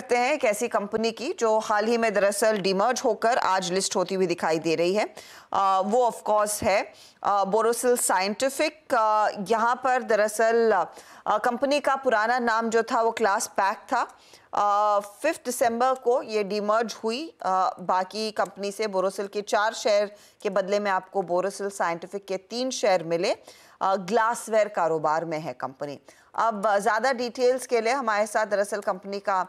करते हैं एक ऐसी कंपनी की जो हाल ही में दरअसल डिमर्ज होकर आज लिस्ट होती हुई दिखाई दे रही है आ, वो ऑफ कोर्स है बोरोसिल साइंटिफिक यहाँ पर दरअसल कंपनी का पुराना नाम जो था वो क्लास पैक था फिफ्थ दिसंबर को ये डिमर्ज हुई आ, बाकी कंपनी से बोरोसिल के चार शेयर के बदले में आपको बोरोसिल साइंटिफिक के तीन शेयर मिले ग्लासवेयर कारोबार में है कंपनी अब ज़्यादा डिटेल्स के लिए हमारे साथ दरअसल कंपनी का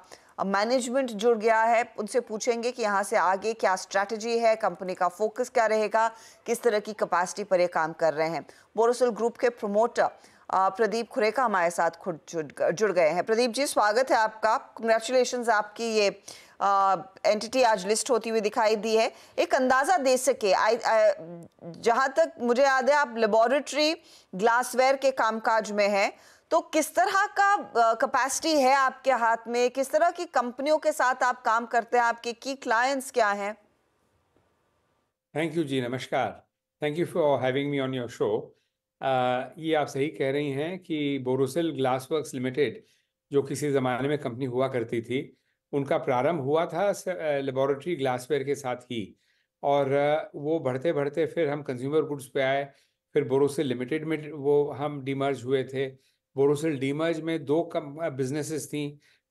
मैनेजमेंट जुड़ गया है उनसे पूछेंगे कि यहाँ से आगे क्या स्ट्रैटेजी है कंपनी का फोकस क्या रहेगा किस तरह की कैपेसिटी पर ये काम कर रहे हैं बोरोसल ग्रुप के प्रमोटर प्रदीप खुरेका हमारे साथ खुद जुड़, गए हैं प्रदीप जी स्वागत है आपका कंग्रेचुलेशन आपकी ये एंटिटी आज लिस्ट होती हुई दिखाई दी है एक अंदाज़ा दे सके आई, जहाँ तक मुझे याद है आप लेबोरेटरी ग्लासवेयर के कामकाज में हैं तो किस तरह का कैपेसिटी है आपके हाथ में किस तरह की कंपनियों के साथ आप काम करते हैं आपके की क्लाइंट्स क्या हैं थैंक यू जी नमस्कार thank you for having me on your show ये आप सही कह रही हैं कि बोरोसिल ग्लासवर्क्स लिमिटेड जो किसी ज़माने में कंपनी हुआ करती थी उनका प्रारंभ हुआ था लेबोरेटरी ग्लासवेयर के साथ ही और वो बढ़ते बढ़ते फिर हम कंज्यूमर गुड्स पे आए फिर बोरोसिल लिमिटेड में वो हम डिमर्ज हुए थे बोरोसिल डीमर्ज में दो बिजनेसेस थी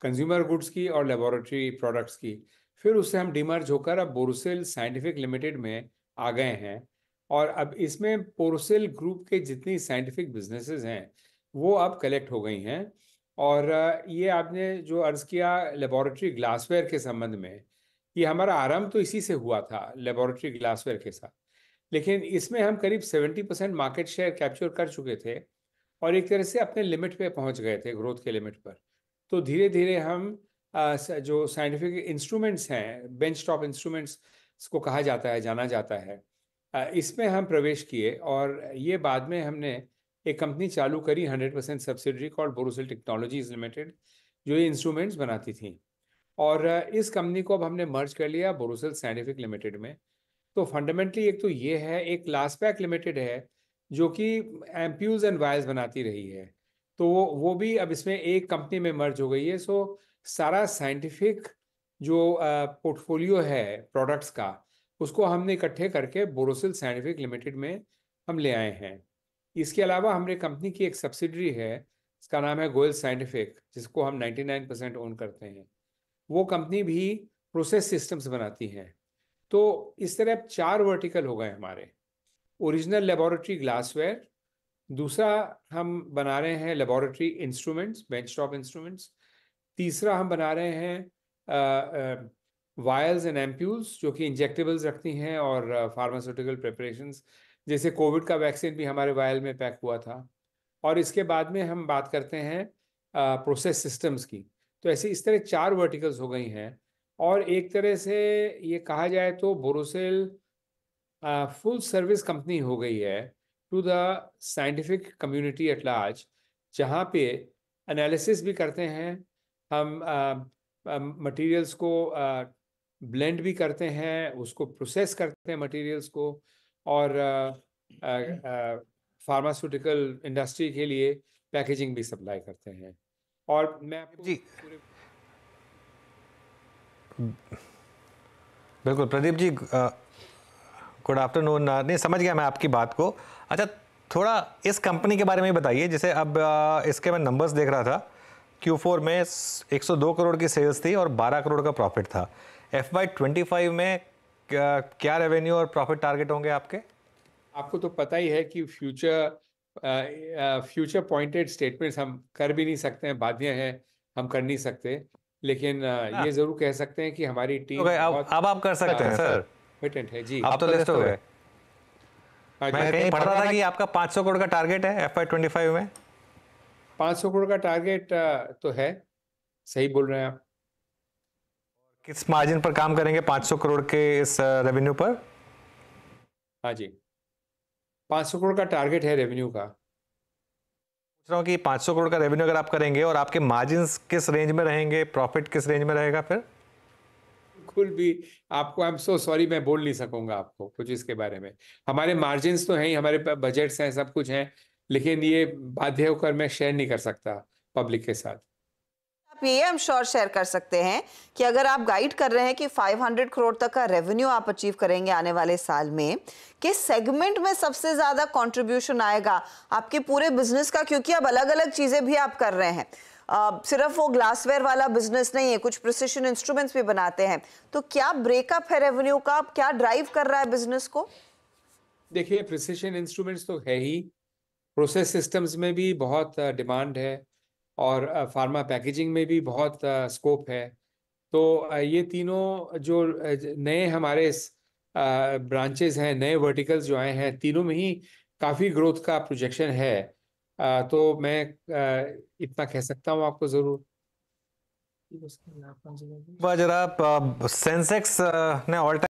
कंज्यूमर गुड्स की और लेबोरेटरी प्रोडक्ट्स की फिर उससे हम डीमर्ज होकर अब बोरोसिल साइंटिफिक लिमिटेड में आ गए हैं और अब इसमें बोरोसिल ग्रुप के जितनी साइंटिफिक बिजनेसेस हैं वो अब कलेक्ट हो गई हैं और ये आपने जो अर्ज़ किया लेबॉरेटरी ग्लासवेयर के संबंध में ये हमारा आरंभ तो इसी से हुआ था लेबॉरेटरी ग्लासवेयर के साथ लेकिन इसमें हम करीब seventy percent market share capture कर चुके थे और एक तरह से अपने लिमिट पे पहुंच गए थे ग्रोथ के लिमिट पर तो धीरे धीरे हम जो साइंटिफिक इंस्ट्रूमेंट्स हैं बेंच टॉप इंस्ट्रूमेंट्स इसको कहा जाता है जाना जाता है इसमें हम प्रवेश किए और ये बाद में हमने एक कंपनी चालू करी hundred percent subsidiary call Borosil technologies limited जो ये इंस्ट्रूमेंट्स बनाती थी और इस कंपनी को अब हमने मर्ज कर लिया बोरोसिल साइंटिफिक लिमिटेड में तो फंडामेंटली एक तो ये है एक लास्ट पैक लिमिटेड है जो कि एम्प्यूज एंड वायर्स बनाती रही है तो वो वो भी अब इसमें एक कंपनी में मर्ज हो गई है सो सारा साइंटिफिक जो पोर्टफोलियो है प्रोडक्ट्स का उसको हमने इकट्ठे करके बोरोसिल साइंटिफिक लिमिटेड में हम ले आए हैं इसके अलावा हमारे कंपनी की एक सब्सिडरी है इसका नाम है गोयल साइंटिफिक जिसको हम 99 परसेंट ओन करते हैं वो कंपनी भी प्रोसेस सिस्टम्स बनाती हैं तो इस तरह अब चार वर्टिकल हो गए हमारे ओरिजिनल लेबोरेटरी ग्लासवेयर दूसरा हम बना रहे हैं laboratory instruments bench top instruments तीसरा हम बना रहे हैं वायल्स एंड एम्प्यूल्स जो कि इंजेक्टेबल्स रखती हैं और फार्मास्यूटिकल प्रिपरेशन जैसे कोविड का वैक्सीन भी हमारे वायल में पैक हुआ था और इसके बाद में हम बात करते हैं प्रोसेस सिस्टम्स की तो ऐसे इस तरह चार वर्टिकल्स हो गई हैं और एक तरह से ये कहा जाए तो बोरोसेल फुल सर्विस कंपनी हो गई है to the scientific community at large जहाँ पे एनालिसिस भी करते हैं हम मटेरियल्स को ब्लेंड भी करते हैं उसको प्रोसेस करते हैं मटेरियल्स को और फार्मास्यूटिकल इंडस्ट्री के लिए पैकेजिंग भी सप्लाई करते हैं और मैं आपको जी बिल्कुल प्रदीप जी आ... गुड आफ्टरनून uh, नहीं समझ गया मैं आपकी बात को अच्छा थोड़ा इस कंपनी के बारे में बताइए जैसे अब uh, इसके मैं नंबर्स देख रहा था Q4 में 102 करोड़ की सेल्स थी और 12 करोड़ का प्रॉफिट था एफ वाई में uh, क्या रेवेन्यू और प्रॉफिट टारगेट होंगे आपके आपको तो पता ही है कि फ्यूचर फ्यूचर पॉइंटेड स्टेटमेंट्स हम कर भी नहीं सकते हैं बाध्य हैं हम कर नहीं सकते लेकिन आ, हाँ। ये जरूर कह सकते हैं कि हमारी टीम तो अब, अब आप कर सकते हैं अच्छा सर कॉन्फिडेंट है जी आप तो लिस्ट तो हो गए मैं कहीं पढ़ रहा था कि आपका 500 करोड़ का टारगेट है एफ आई में 500 करोड़ का टारगेट तो है सही बोल रहे हैं आप किस मार्जिन पर काम करेंगे 500 करोड़ के इस रेवेन्यू पर हाँ जी 500 करोड़ का टारगेट है रेवेन्यू का पूछ रहा हूँ कि 500 करोड़ का रेवेन्यू अगर आप करेंगे और आपके मार्जिन किस रेंज में रहेंगे प्रॉफिट किस रेंज में रहेगा फिर बिल्कुल भी आपको आई एम सो सॉरी मैं बोल नहीं सकूंगा आपको कुछ इसके बारे में हमारे मार्जिन तो हैं हमारे बजट्स हैं सब कुछ है लेकिन ये बाध्य होकर मैं शेयर नहीं कर सकता पब्लिक के साथ आप ये आई श्योर शेयर कर सकते हैं कि अगर आप गाइड कर रहे हैं कि 500 करोड़ तक का रेवेन्यू आप अचीव करेंगे आने वाले साल में किस सेगमेंट में सबसे ज़्यादा कंट्रीब्यूशन आएगा आपके पूरे बिजनेस का क्योंकि आप अलग अलग चीज़ें भी आप कर रहे हैं सिर्फ वो ग्लासवेयर वाला बिजनेस नहीं है कुछ प्रोसेशन इंस्ट्रूमेंट्स भी बनाते हैं तो क्या ब्रेकअप है रेवेन्यू का क्या ड्राइव कर रहा है बिजनेस को देखिए प्रोसेशन इंस्ट्रूमेंट्स तो है ही प्रोसेस सिस्टम्स में भी बहुत डिमांड है और फार्मा पैकेजिंग में भी बहुत स्कोप है तो ये तीनों जो नए हमारे ब्रांचेस हैं नए वर्टिकल्स जो आए हैं तीनों में ही काफ़ी ग्रोथ का प्रोजेक्शन है आ, तो मैं आ, इतना कह सकता हूँ आपको ज़रूर बाजरा सेंसेक्स ने ऑल